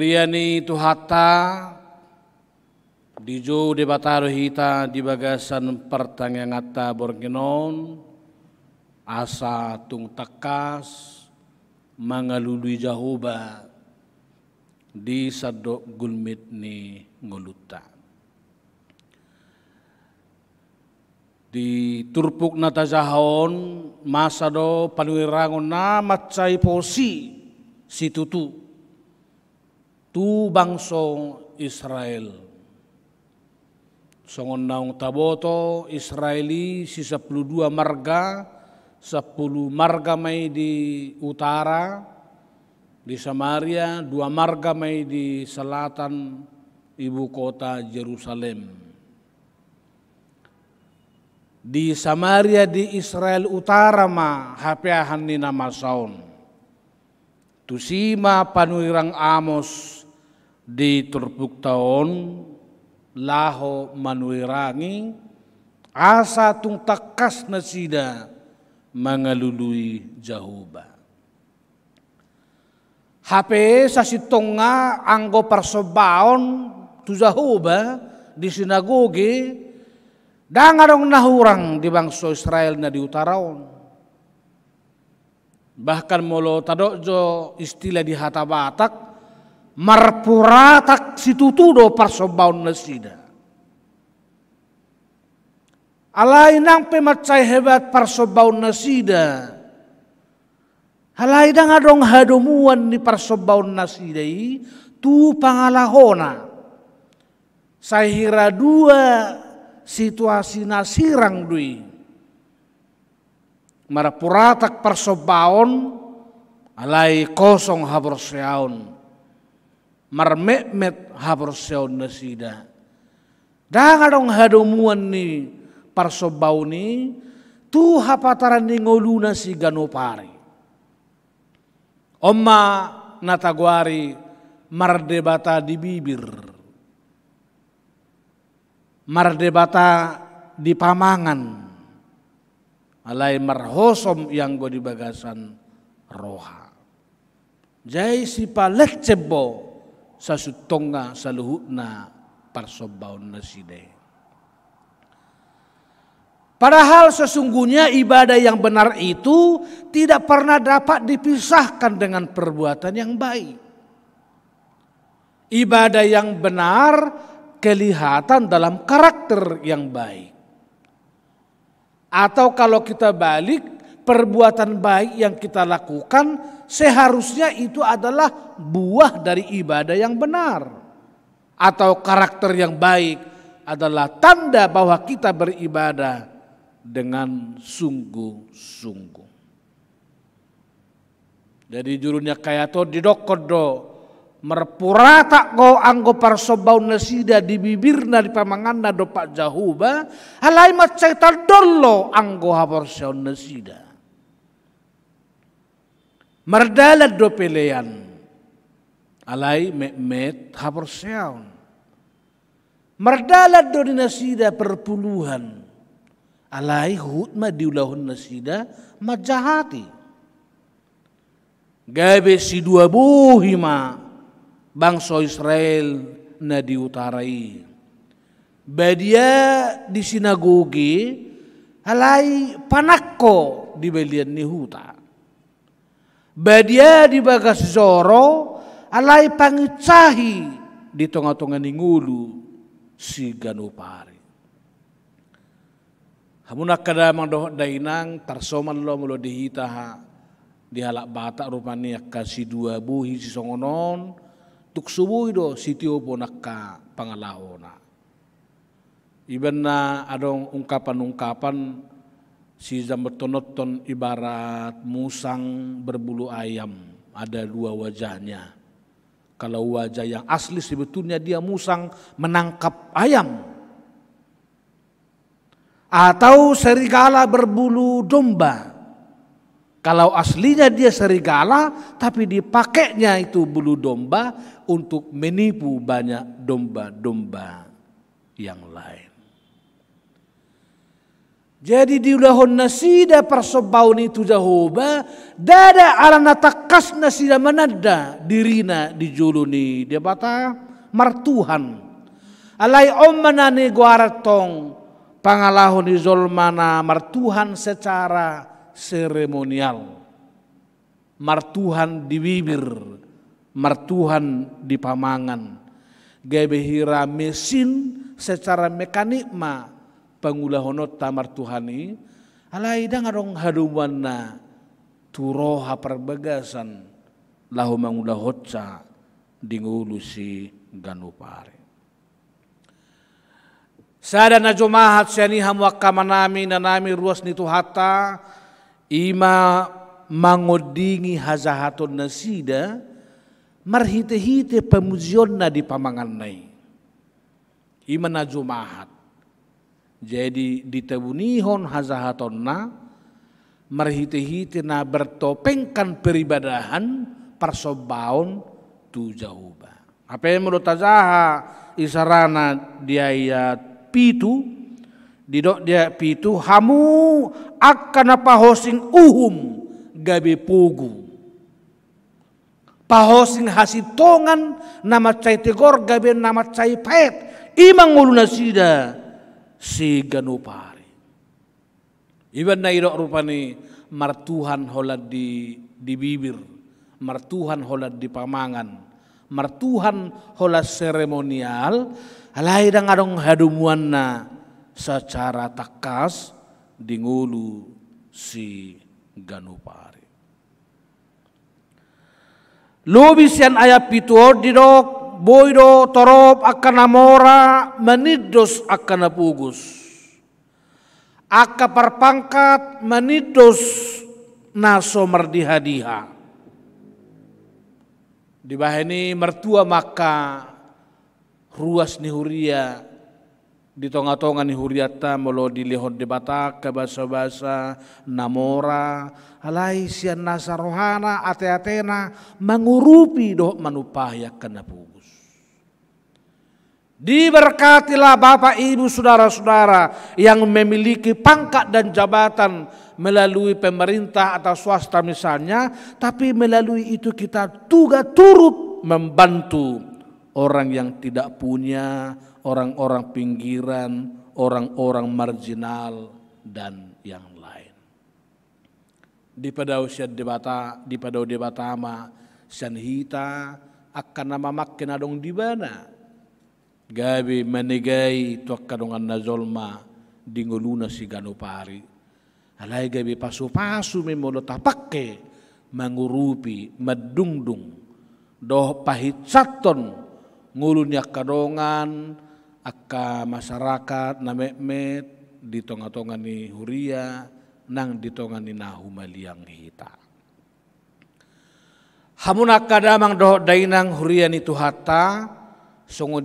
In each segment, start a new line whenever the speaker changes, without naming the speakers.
Buriani tu hatta dijo de hita di bagasan pertangangata borginon asa tung takas mangalului jahoba di sadok gulmit ni ngoluta. Di turpuk nata jahon do panuirangon na macai posi tutu tu bangso Israel. Songon naung taboto Israeli si sepuluh dua marga, sepuluh marga mai di utara, di Samaria, dua marga mai di selatan ibu kota Jerusalem. Di Samaria di Israel utara ma hapeahan ni nama saun. Tusima panuirang Amos di turpuk taon laho manuirangi asa tung takas na sida mangalului jahuba. Hape sa sitonga anggo parsobaon tu jahuba di sinagogi dangarong nahurang di bangsa Israel na di utaraon. Bahkan molo tadojo istilah di hata batak marpuratak do parsobaun nasida. Alai nang pemacai hebat parsobaun nasida. Alai dang adong hadomuan ni parsobaun i tu pangalahona. Sahira dua situasi nasirang dui. Marapuratak parsobaun alai kosong habrosyaun marmemet habor nesida. na sida. Dangarong hadumuan ni parsobaw ni tu hapataran ni ngoluna si ganopari. Oma nataguari mardebata di bibir. Mardebata di pamangan. Alai marhosom yang go di bagasan roha. Jai si palek cebo sasutonga saluhutna parsobaun naside. Padahal sesungguhnya ibadah yang benar itu tidak pernah dapat dipisahkan dengan perbuatan yang baik. Ibadah yang benar kelihatan dalam karakter yang baik. Atau kalau kita balik, perbuatan baik yang kita lakukan seharusnya itu adalah buah dari ibadah yang benar atau karakter yang baik adalah tanda bahwa kita beribadah dengan sungguh-sungguh. Jadi jurunya kaya to merpura tak go anggo parsobau nasida di bibirna di pamangan do pak jahuba alai maceta dollo anggo haborsion nasida. Mardalad do alai Alay met haperseon. Mardalad do dinasida perpuluhan. hut hutma diulahun nasida majahati. Gabe si dua buhima bangso Israel na diutarai. Badia di sinagogi alai panakko di belian ni Badia di bagas zoro alai pangicahi di tonga-tonga ningulu si ganupari. Hamuna kada mandoh dainang tarsoman lo mulo ha di halak batak rupanya kasih dua buhi si songonon tuk subuh do si tiopo nakka pangalahona. Ibenna adong ungkapan-ungkapan si Zambertonoton ibarat musang berbulu ayam, ada dua wajahnya. Kalau wajah yang asli sebetulnya dia musang menangkap ayam. Atau serigala berbulu domba. Kalau aslinya dia serigala tapi dipakainya itu bulu domba untuk menipu banyak domba-domba yang lain. Jadi ulahon nasida ni tu jahoba dada ala natakas nasida manada dirina dijuluni dia bata martuhan. Alai ommana ni guaratong pangalahun mar martuhan secara seremonial. Martuhan di bibir, martuhan di pamangan. Gebehira mesin secara mekanik ma pangulahono tamar Tuhani alai dangarong hadumanna turoha perbegasan lahu mangulahotsa dingulusi ganupare Sada na jumahat seni hamwa manami nanami ruas nitu hata ima mangodingi hazahaton nasida marhite-hite pemuzionna di pamangan nai. Ima na jumahat jadi ditebunihon hazahatonna marhiti bertopengkan peribadahan persobaun tu jauba. Apa yang menurut tazaha isarana dia ya pitu didok dia pitu hamu akan apa hosing uhum gabi pugu. Pahosing hasil tongan nama cai tegor gabe nama cai pet imang ulunasida si ganupari. Iban na irok rupani martuhan holad di, di bibir, martuhan holad di pamangan, martuhan holad seremonial, alai dang adong na secara takas ngulu si ganupari. Lobisian ayat pituor dirok boido torop akan namora menidos akan pugus. Aka perpangkat menidos naso merdihadiha. Di bahini mertua maka ruas nihuria di tonga-tonga ni huriata molo di lehon di batak kabasa-basa namora alai sian nasa rohana ate-atena mengurupi doh manupahya kenapu Diberkatilah bapak ibu saudara-saudara yang memiliki pangkat dan jabatan melalui pemerintah atau swasta misalnya, tapi melalui itu kita juga turut membantu orang yang tidak punya, orang-orang pinggiran, orang-orang marginal dan yang lain. Di pada usia Debata, di Padau Debatama, Sanhita akan nama makin adong di mana? gabe manegai tokkadonganna zolma dingoluna si pari alai gabi pasu-pasu memolo tapakke mangurupi madungdung doh pahit satton ngulunya kadongan akka masyarakat namemet di tonga-tonga ni huria nang di tonga ni nahumaliang hita. Hamun akadamang doh dainang huria ni tuhata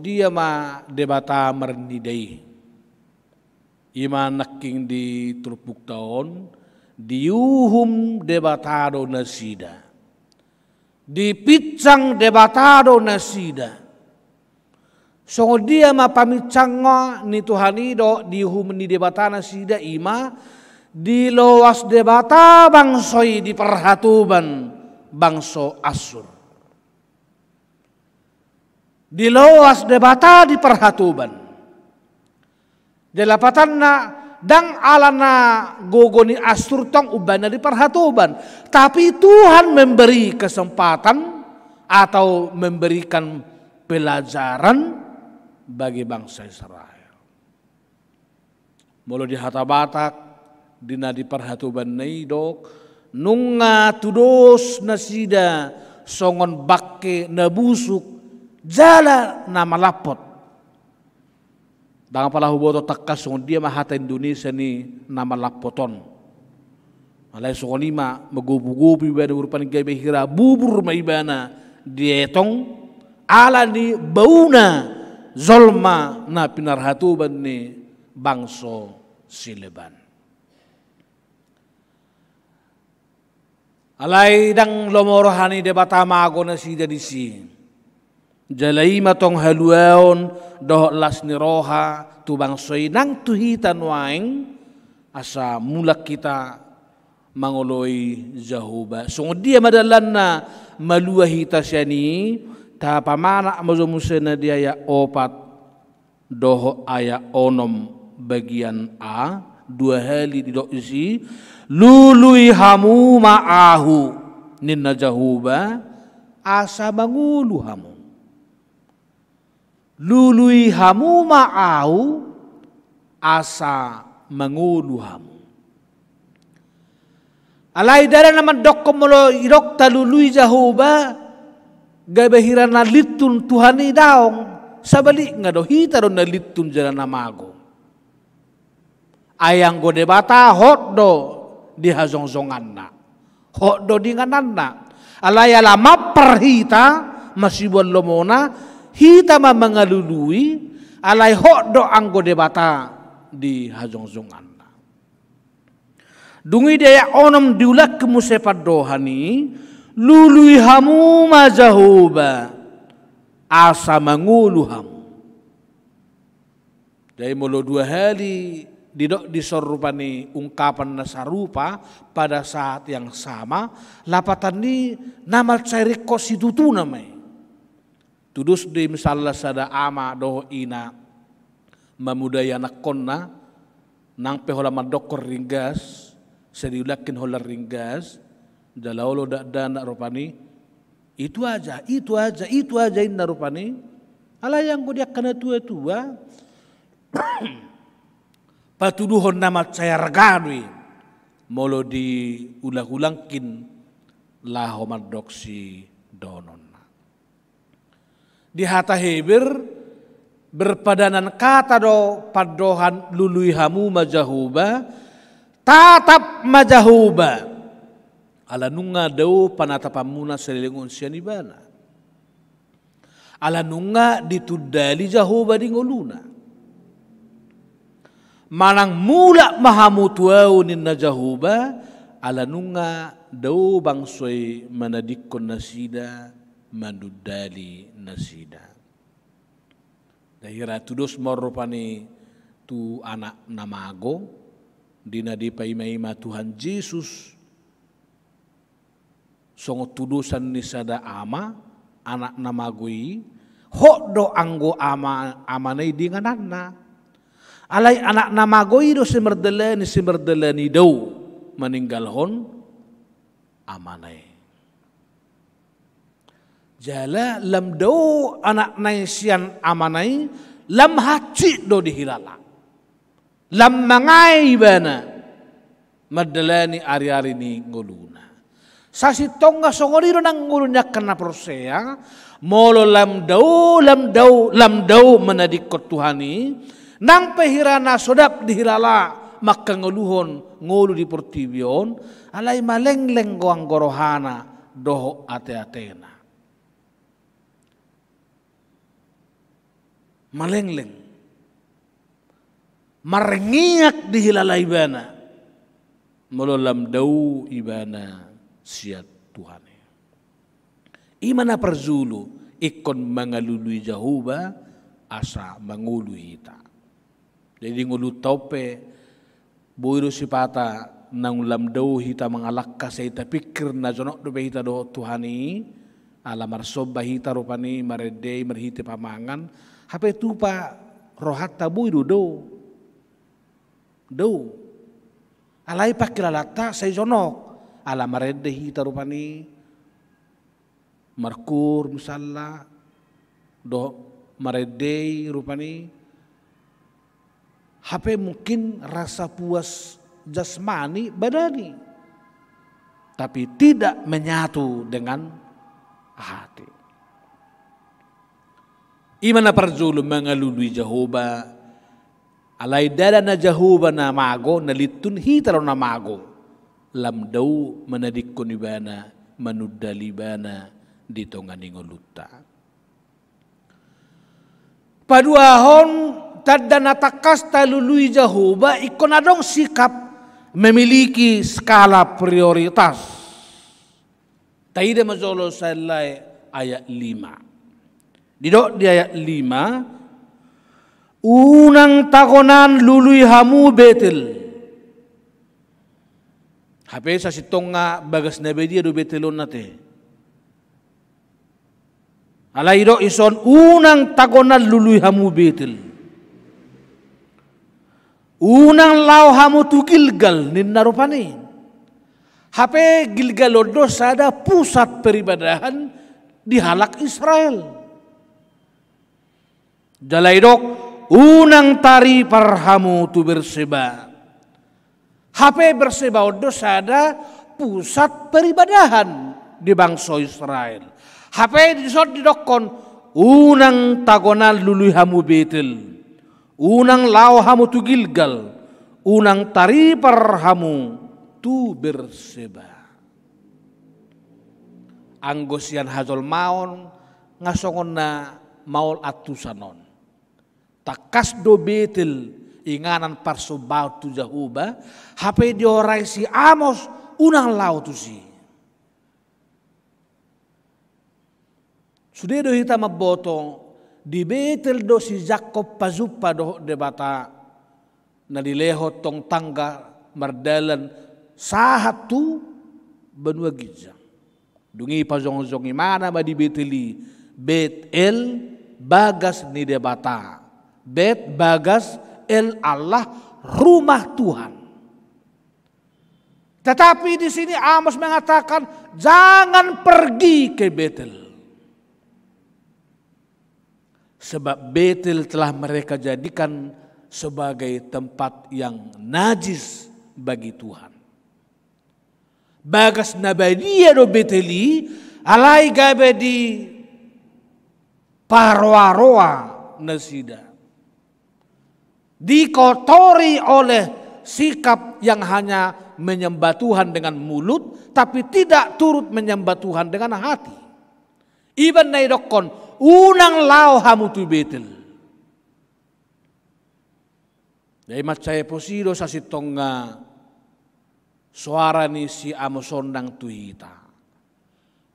dia ma debata marnidai ima naking di turpuk taon diuhum debatado nasida dipicang debatado nasida dia ma pamicang ni Tuhanido diuhum ni debata nasida ima di lawas debata bangsoi di perhatuban bangso asur di loas debata di perhatuban. Delapatan na dang alana gogoni tong ubana di perhatuban. Tapi Tuhan memberi kesempatan atau memberikan pelajaran bagi bangsa Israel. Mulu di hata batak, dina di perhatuban neidok, nunga tudos nasida songon bakke nabusuk Jala nama lapot. Dang pala huboto takas dia mahata Indonesia ni nama lapoton. Malay sokonima lima gubu ibana urupan gabe hira bubur maibana dietong ala ni bauna zolma na pinarhatuban ni bangso sileban. Alay dang lomorohani debata mago na si dadisi jalaima tong haluaon doh las niroha tubang nang tuhitan waeng asa mulak kita mangoloi jahuba sungo dia madalanna maluahita syani mazo musena dia ya opat doh aya onom bagian A dua heli di isi lului hamu ma'ahu ninna jahuba asa bangulu hamu Lului hamu ma'au asa mengulu hamu. Alai dara nama dokko molo irok talului jahuba gabehiran nalitun litun Tuhani daong ngado hita ron na litun jalan namago. Ayang gode bata hotdo di hazongzongan na. do di nganana. Alai ala maparhita masibon lomona hitama mengalului alai hok do anggo debata di hajongjongan dungi daya onom diulak ke musefat dohani lului hamu majahuba asa mangulu hamu dari mulu dua hari didok disorupani ungkapan nasarupa pada saat yang sama lapatan ni namal cairi kosidutu namai Tudus tudusdim sada ama doh ina nak konna nang pehola madokor ringgas seriulakin hola ringgas dalaolo dan rupani itu aja itu aja itu aja ina rupani ala yang gue kena tua-tua patuduhon nama saya regani molo di ulang-ulangkin lahomadoksi donon di hata Heber berpadanan kata do padohan lului hamu majahuba tatap majahuba ala nunga dau panatapamuna selelengon sianibana ala nunga ditudali jahuba di ngoluna manang mula mahamutuau ninna jahuba ala nunga dau bangsoi manadikon nasida madudali nasida dahira tudus morupani tu anak namago dina di paimaima Tuhan Yesus songo tudusan nisada ama anak namagui do anggo ama amane di ngananna alai anak namagui do simerdeleni simerdeleni do meninggal hon amane jala lam dau anak naisian amanai lam haci do dihilala lam mangai bana madelani ari-ari ni nguluna sasi songori do nang ngulunya kena prosea molo lam dau lam dau lam dau menadikot Tuhani nang pehirana sodap dihilala maka ngeluhon ngolu di portibion alai leng goang gorohana doho ate atena malengleng, marengiak dihilalai ibana, melolam dau ibana siat Tuhan. Imana perzulu ikon mangalului jahuba asa mangulu hita. Jadi ngulu taupe buiru sipata nang lam dau hita mangalakka seita pikir na jonok dobe hita do Tuhani alamar sobba hita rupani maredei merhite pamangan HP itu Pak rohat tabu itu do. Do. Alai Pak kilalata saya jonok. Ala meredehi hita Merkur musalla. Do meredehi rupani. HP mungkin rasa puas jasmani badani. Tapi tidak menyatu dengan hati imana parzulu mangalului jahoba alai dada na jahoba na mago na litun hitaro na mago lam dau manadikun ibana manuddali di ditongani ngolutta. padua hon tadana takasta lului jahoba ikonadong sikap memiliki skala prioritas Taida mazolo salai ayat 5 Didok di ayat 5 Unang takonan lului hamu betel Hape sa sitonga bagas nabe dia do betelon nate. Alairo ison unang takonan lului hamu betel. Unang lau hamu tu gilgal nin narupani. Hape gilgal odo sada pusat peribadahan di halak Israel. Jalaidok unang tari parhamu tu berseba. HP berseba dosa ada pusat peribadahan di bangsa Israel. HP disot dokon unang tagonal lului hamu betil Unang lau hamu tu gilgal. Unang tari parhamu tu berseba anggosian hazol maon ngasongon na maul atusanon do betil inganan parso bautu jahuba hape diorai si Amos unang laut si Sudah do hita maboto di betel do si Jakob pazupa do debata na lehot tong tangga mardalan sahatu benua gija. Dungi pasong zongi mana ma di beteli Betel bagas ni debata. Bet Bagas El Allah rumah Tuhan. Tetapi di sini Amos mengatakan jangan pergi ke Betel. Sebab Betel telah mereka jadikan sebagai tempat yang najis bagi Tuhan. Bagas nabadiya do Beteli alai gabe di parwaroa nasida dikotori oleh sikap yang hanya menyembah Tuhan dengan mulut tapi tidak turut menyembah Tuhan dengan hati. Iban naidokon unang lao hamutu tu betel. Dari macaya posido sasi tonga suara ni si amo sondang tu hita.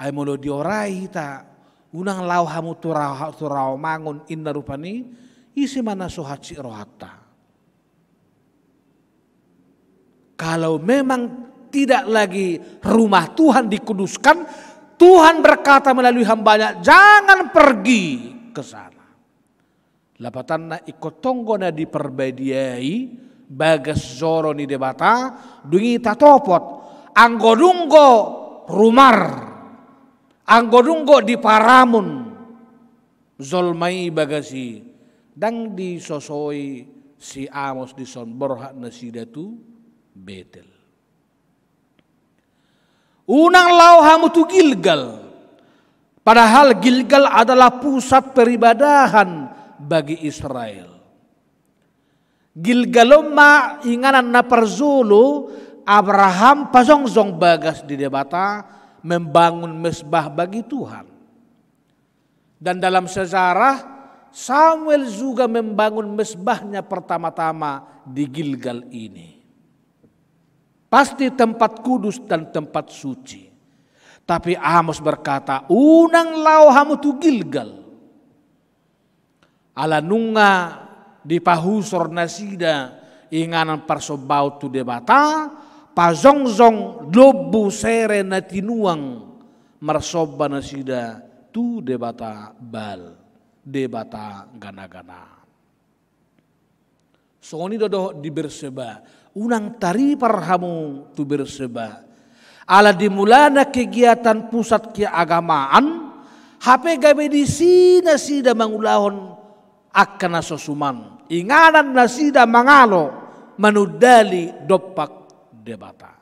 Ay diorai hita unang lao hamutu rao, rao mangun inna rupani isi mana sohat si rohata. Kalau memang tidak lagi rumah Tuhan dikuduskan, Tuhan berkata melalui hambanya, jangan pergi ke sana. Lapatanna ikut tonggona diperbediai, bagas zoro ni debata, dungi tatopot, anggodunggo rumar, anggodunggo diparamun, zolmai bagasi dang di sosoi si Amos di son borhak nasidatu Betel. Unang lau hamu tu Gilgal. Padahal Gilgal adalah pusat peribadahan bagi Israel. Gilgaloma inganan na perzulu Abraham pasongzong bagas di debata membangun mesbah bagi Tuhan. Dan dalam sejarah Samuel juga membangun mesbahnya pertama-tama di Gilgal ini. Pasti tempat kudus dan tempat suci. Tapi Amos berkata, unang lau hamu tu Gilgal. Ala nunga di pahusor nasida inganan persobau tu debata, pazongzong lobu sere natinuang marsoba nasida tu debata bal debata gana-gana. Soni dodo di berseba, unang tari parhamu tu berseba. Ala dimulana kegiatan pusat keagamaan, HP gabe di sina sida mangulahon akan sosuman. Inganan nasida mangalo menudali dopak debata.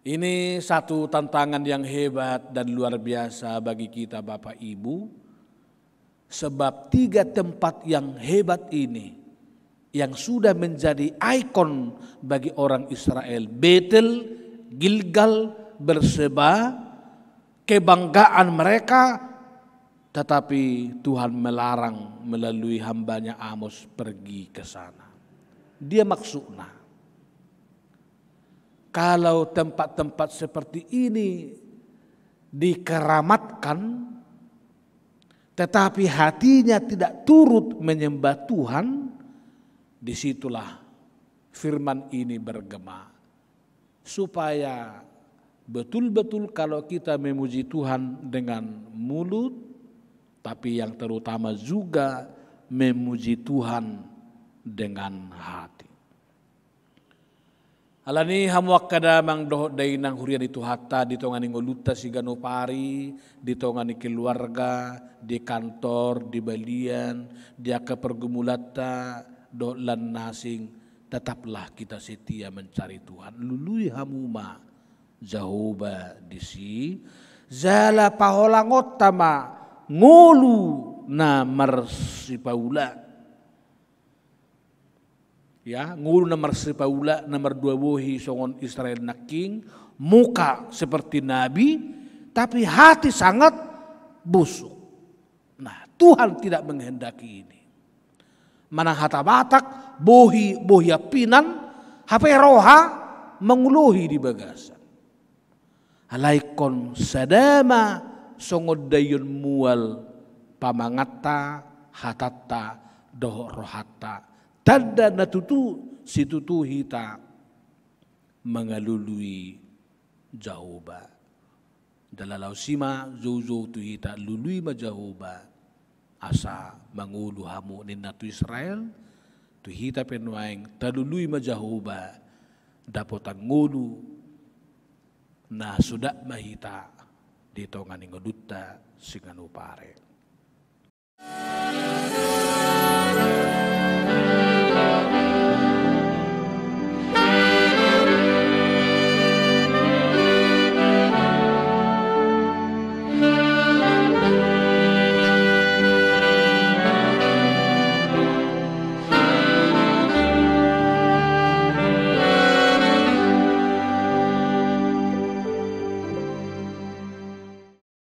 Ini satu tantangan yang hebat dan luar biasa bagi kita Bapak Ibu. Sebab tiga tempat yang hebat ini yang sudah menjadi ikon bagi orang Israel. Betel, Gilgal, Berseba, kebanggaan mereka tetapi Tuhan melarang melalui hambanya Amos pergi ke sana. Dia maksudnya kalau tempat-tempat seperti ini dikeramatkan, tetapi hatinya tidak turut menyembah Tuhan, disitulah firman ini bergema. Supaya betul-betul kalau kita memuji Tuhan dengan mulut, tapi yang terutama juga memuji Tuhan dengan hati. Alani hamwak kada mang doh dai nang hurian itu hatta di tongani ngoluta si ganopari, di tongani keluarga, di kantor, di balian, di aka pergumulata doh lan nasing. Tetaplah kita setia mencari Tuhan. Lului hamuma di disi zala pahola ngotama ngolu na marsipaula ya nguru nomor sepaula nomor dua wohi songon Israel naking muka seperti nabi tapi hati sangat busuk nah Tuhan tidak menghendaki ini mana hata batak bohi bohia pinan HP roha menguluhi di bagasan alaikon sadama songod dayun mual pamangata hatata doh rohata Tanda natutu tutu hita mengalului jahoba. Dalalau sima zozo tu hita lului majahoba. Asa mangulu hamu nina tu Israel tu hita penuaing talului majahoba dapotan ngulu na sudak mahita di tongan ingedutta Thank you.